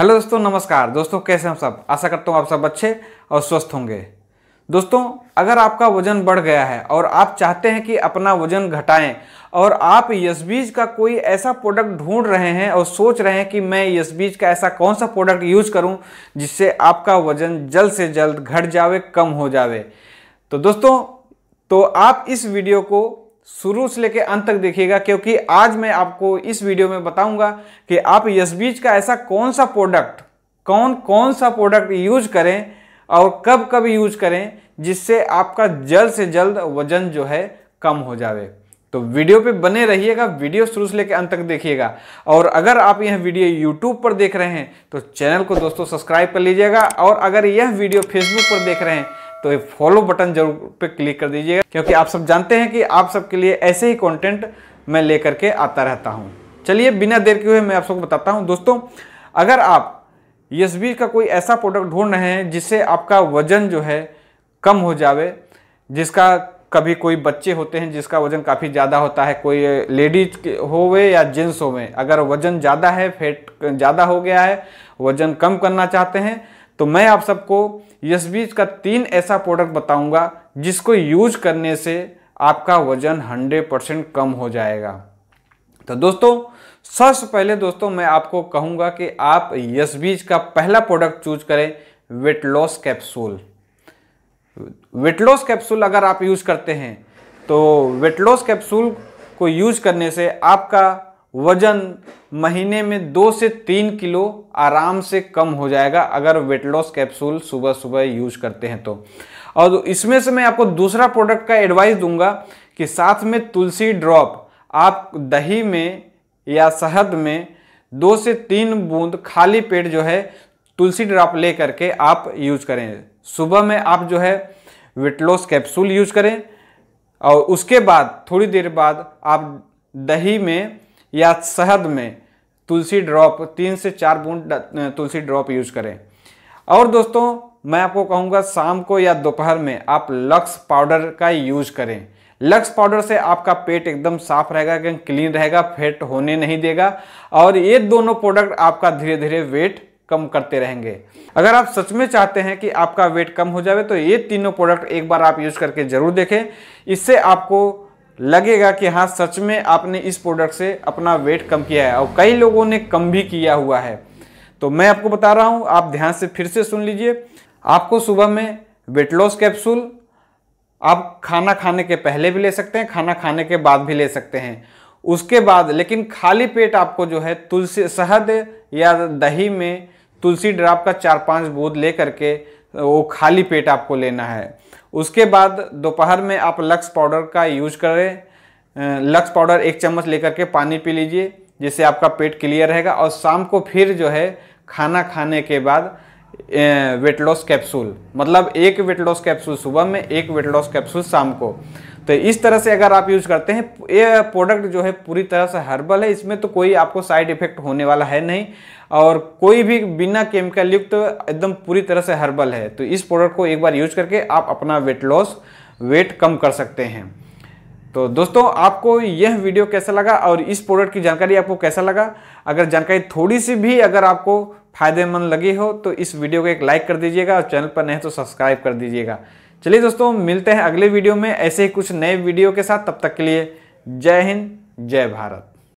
hello दोस्तों नमस्कार दोस्तों कैसे हम सब आशा करता हूँ आप सब अच्छे और स्वस्थ होंगे दोस्तों अगर आपका वजन बढ़ गया है और आप चाहते हैं कि अपना वजन घटाएं और आप यशबीज का कोई ऐसा प्रोडक्ट ढूंढ रहे हैं और सोच रहे हैं कि मैं यशबीज का ऐसा कौन सा प्रोडक्ट यूज करूं जिससे आपका वजन जल्द से जल्द घट जावे कम हो जावे तो दोस्तों तो आप इस वीडियो को शुरू से लेकर अंत तक देखिएगा क्योंकि आज मैं आपको इस वीडियो में बताऊंगा कि आप यशबीज का ऐसा कौन सा प्रोडक्ट कौन कौन सा प्रोडक्ट यूज करें और कब कब यूज करें जिससे आपका जल्द से जल्द वजन जो है कम हो जाए तो वीडियो पे बने रहिएगा वीडियो शुरू से लेकर अंत तक देखिएगा और अगर आप यह वीडियो यूट्यूब पर देख रहे हैं तो चैनल को दोस्तों सब्सक्राइब कर लीजिएगा और अगर यह वीडियो फेसबुक पर देख रहे हैं तो फॉलो बटन जरूर पे क्लिक कर दीजिएगा क्योंकि आप सब जानते हैं कि आप सबके लिए ऐसे ही कंटेंट मैं लेकर के आता रहता हूँ चलिए बिना देर के हुए मैं आप सबको बताता हूँ दोस्तों अगर आप यस का कोई ऐसा प्रोडक्ट ढूंढ रहे हैं जिससे आपका वजन जो है कम हो जावे जिसका कभी कोई बच्चे होते हैं जिसका वजन काफ़ी ज़्यादा होता है कोई लेडीज होवे या जेंट्स होवे अगर वजन ज़्यादा है फेट ज़्यादा हो गया है वजन कम करना चाहते हैं तो मैं आप सबको यशबीज का तीन ऐसा प्रोडक्ट बताऊंगा जिसको यूज करने से आपका वजन 100 परसेंट कम हो जाएगा तो दोस्तों सबसे पहले दोस्तों मैं आपको कहूंगा कि आप यस बीच का पहला प्रोडक्ट चूज करें weight loss capsule weight loss capsule अगर आप यूज करते हैं तो वेट लॉस कैप्सूल को यूज करने से आपका वजन महीने में दो से तीन किलो आराम से कम हो जाएगा अगर वेट लॉस कैप्सूल सुबह सुबह यूज करते हैं तो और इसमें से मैं आपको दूसरा प्रोडक्ट का एडवाइस दूंगा कि साथ में तुलसी ड्रॉप आप दही में या शहद में दो से तीन बूंद खाली पेट जो है तुलसी ड्रॉप ले करके आप यूज करें सुबह में आप जो है वेट लॉस कैप्सूल यूज करें और उसके बाद थोड़ी देर बाद आप दही में या शहद में तुलसी ड्रॉप तीन से चार बूंद तुलसी ड्रॉप यूज करें और दोस्तों मैं आपको कहूँगा शाम को या दोपहर में आप लक्स पाउडर का यूज करें लक्स पाउडर से आपका पेट एकदम साफ रहेगा एकदम क्लीन रहेगा फेट होने नहीं देगा और ये दोनों प्रोडक्ट आपका धीरे धीरे वेट कम करते रहेंगे अगर आप सच में चाहते हैं कि आपका वेट कम हो जाए तो ये तीनों प्रोडक्ट एक बार आप यूज करके जरूर देखें इससे आपको लगेगा कि हाँ सच में आपने इस प्रोडक्ट से अपना वेट कम किया है और कई लोगों ने कम भी किया हुआ है तो मैं आपको बता रहा हूँ आप ध्यान से फिर से सुन लीजिए आपको सुबह में वेट लॉस कैप्सूल आप खाना खाने के पहले भी ले सकते हैं खाना खाने के बाद भी ले सकते हैं उसके बाद लेकिन खाली पेट आपको जो है तुलसी शहद या दही में तुलसी ड्राप का चार पांच बूंद ले करके वो खाली पेट आपको लेना है उसके बाद दोपहर में आप लक्स पाउडर का यूज करें लक्स पाउडर एक चम्मच लेकर के पानी पी लीजिए जिससे आपका पेट क्लियर रहेगा और शाम को फिर जो है खाना खाने के बाद वेट लॉस कैप्सूल मतलब एक वेट लॉस कैप्सूल सुबह में एक वेट लॉस कैप्सूल शाम को तो इस तरह से अगर आप यूज करते हैं ये प्रोडक्ट जो है पूरी तरह से हर्बल है इसमें तो कोई आपको साइड इफेक्ट होने वाला है नहीं और कोई भी बिना केमिकल युक्त तो एकदम पूरी तरह से हर्बल है तो इस प्रोडक्ट को एक बार यूज करके आप अपना वेट लॉस वेट कम कर सकते हैं तो दोस्तों आपको यह वीडियो कैसा लगा और इस प्रोडक्ट की जानकारी आपको कैसा लगा अगर जानकारी थोड़ी सी भी अगर आपको फायदेमंद लगी हो तो इस वीडियो को एक लाइक कर दीजिएगा और चैनल पर नहीं तो सब्सक्राइब कर दीजिएगा चलिए दोस्तों मिलते हैं अगले वीडियो में ऐसे ही कुछ नए वीडियो के साथ तब तक के लिए जय हिंद जय भारत